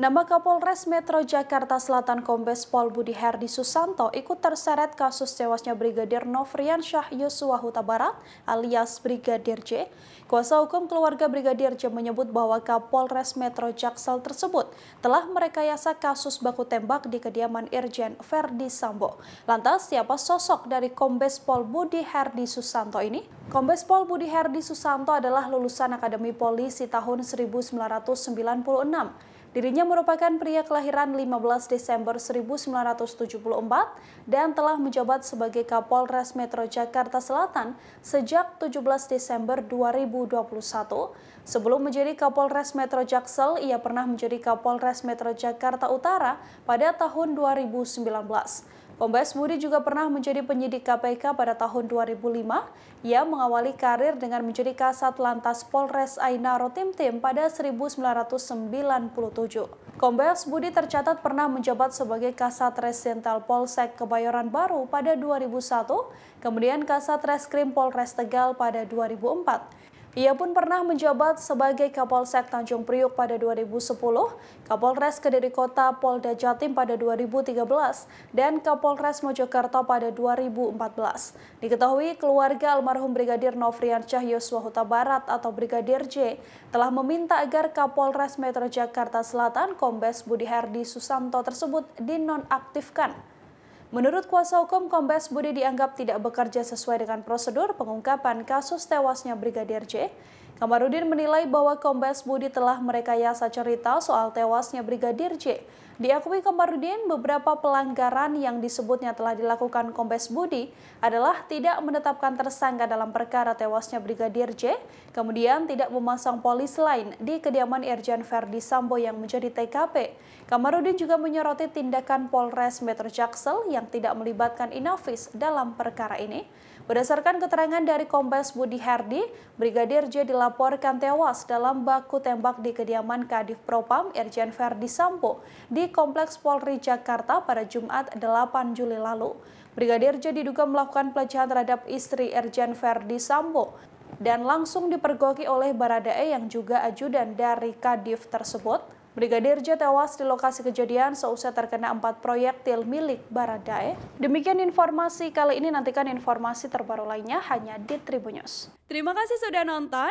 Nama Kapolres Metro Jakarta Selatan Kombes Pol Budi Herdi Susanto ikut terseret kasus tewasnya Brigadir Novrian Syah Yosua Huta Barat alias Brigadir J. Kuasa hukum keluarga Brigadir J menyebut bahwa Kapolres Metro Jaksel tersebut telah merekayasa kasus baku tembak di kediaman Irjen Ferdi Sambo. Lantas siapa sosok dari Kombes Pol Budi Herdi Susanto ini? Kombes Pol Budi Herdi Susanto adalah lulusan Akademi Polisi tahun 1996 Dirinya merupakan pria kelahiran 15 Desember 1974 dan telah menjabat sebagai Kapolres Metro Jakarta Selatan sejak 17 Desember 2021. Sebelum menjadi Kapolres Metro Jaksel, ia pernah menjadi Kapolres Metro Jakarta Utara pada tahun 2019. Kombes Budi juga pernah menjadi penyidik KPK pada tahun 2005. Ia mengawali karir dengan menjadi Kasat Lantas Polres Ainaro Tim Tim pada 1997. Kombes Budi tercatat pernah menjabat sebagai Kasat Resental Polsek Kebayoran Baru pada 2001, kemudian Kasat Reskrim Polres Tegal pada 2004. Ia pun pernah menjabat sebagai Kapolsek Tanjung Priuk pada 2010, Kapolres Kediri Kota Polda Jatim pada 2013, dan Kapolres Mojokerto pada 2014. Diketahui keluarga almarhum Brigadir Nofrian Yosua Huta Barat atau Brigadir J telah meminta agar Kapolres Metro Jakarta Selatan Kombes Budi Herdi Susanto tersebut dinonaktifkan. Menurut kuasa hukum, Kombes Budi dianggap tidak bekerja sesuai dengan prosedur pengungkapan kasus tewasnya Brigadir J Kamarudin menilai bahwa Kombes Budi telah merekayasa cerita soal tewasnya Brigadir J. Diakui Kamarudin, beberapa pelanggaran yang disebutnya telah dilakukan Kombes Budi adalah tidak menetapkan tersangka dalam perkara tewasnya Brigadir J, kemudian tidak memasang polis lain di kediaman Irjen Ferdi Sambo yang menjadi TKP. Kamarudin juga menyoroti tindakan Polres Metro Jaksel yang tidak melibatkan Inafis dalam perkara ini. Berdasarkan keterangan dari Kombes Budi Herdi, Brigadir J dilaporkan dilaporkan tewas dalam baku tembak di kediaman Kadif Propam Irjen Verdi Sampo di Kompleks Polri Jakarta pada Jumat 8 Juli lalu. Brigadir J diduga melakukan pelecehan terhadap istri Irjen Verdi Sampo dan langsung dipergoki oleh Baradae yang juga ajudan dari Kadif tersebut. Brigadir J tewas di lokasi kejadian seusai terkena empat proyektil milik Baradae. Demikian informasi kali ini, nantikan informasi terbaru lainnya hanya di Tribunnews Terima kasih sudah nonton.